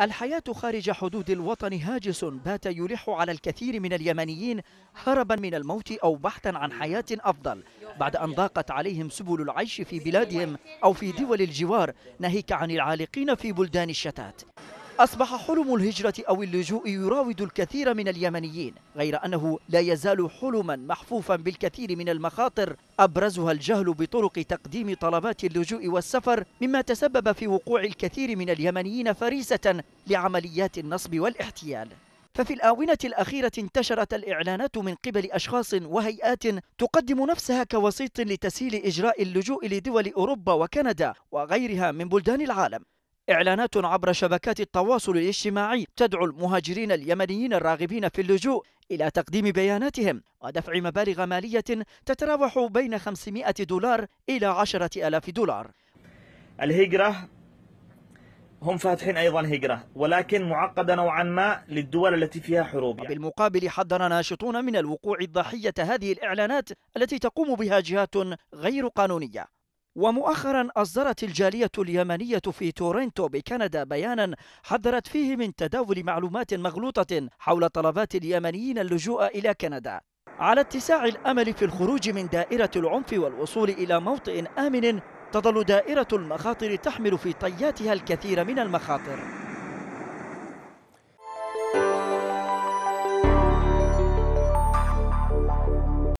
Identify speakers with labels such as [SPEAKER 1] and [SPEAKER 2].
[SPEAKER 1] الحياة خارج حدود الوطن هاجس بات يلح على الكثير من اليمنيين هربا من الموت أو بحثا عن حياة أفضل بعد أن ضاقت عليهم سبل العيش في بلادهم أو في دول الجوار ناهيك عن العالقين في بلدان الشتات أصبح حلم الهجرة أو اللجوء يراود الكثير من اليمنيين غير أنه لا يزال حلما محفوفا بالكثير من المخاطر أبرزها الجهل بطرق تقديم طلبات اللجوء والسفر مما تسبب في وقوع الكثير من اليمنيين فريسة لعمليات النصب والاحتيال ففي الآونة الأخيرة انتشرت الإعلانات من قبل أشخاص وهيئات تقدم نفسها كوسيط لتسهيل إجراء اللجوء لدول أوروبا وكندا وغيرها من بلدان العالم إعلانات عبر شبكات التواصل الاجتماعي تدعو المهاجرين اليمنيين الراغبين في اللجوء إلى تقديم بياناتهم ودفع مبالغ مالية تتراوح بين 500 دولار إلى 10000 دولار الهجرة هم
[SPEAKER 2] فاتحين أيضا هجرة ولكن معقدة نوعا ما للدول التي فيها حروب يعني. بالمقابل حذر
[SPEAKER 1] ناشطون من الوقوع الضحية هذه الإعلانات التي تقوم بها جهات غير قانونية ومؤخرا أصدرت الجالية اليمنية في تورنتو بكندا بيانا حذرت فيه من تداول معلومات مغلوطة حول طلبات اليمنيين اللجوء إلى كندا على اتساع الأمل في الخروج من دائرة العنف والوصول إلى موطئ آمن تظل دائرة المخاطر تحمل في طياتها الكثير من
[SPEAKER 3] المخاطر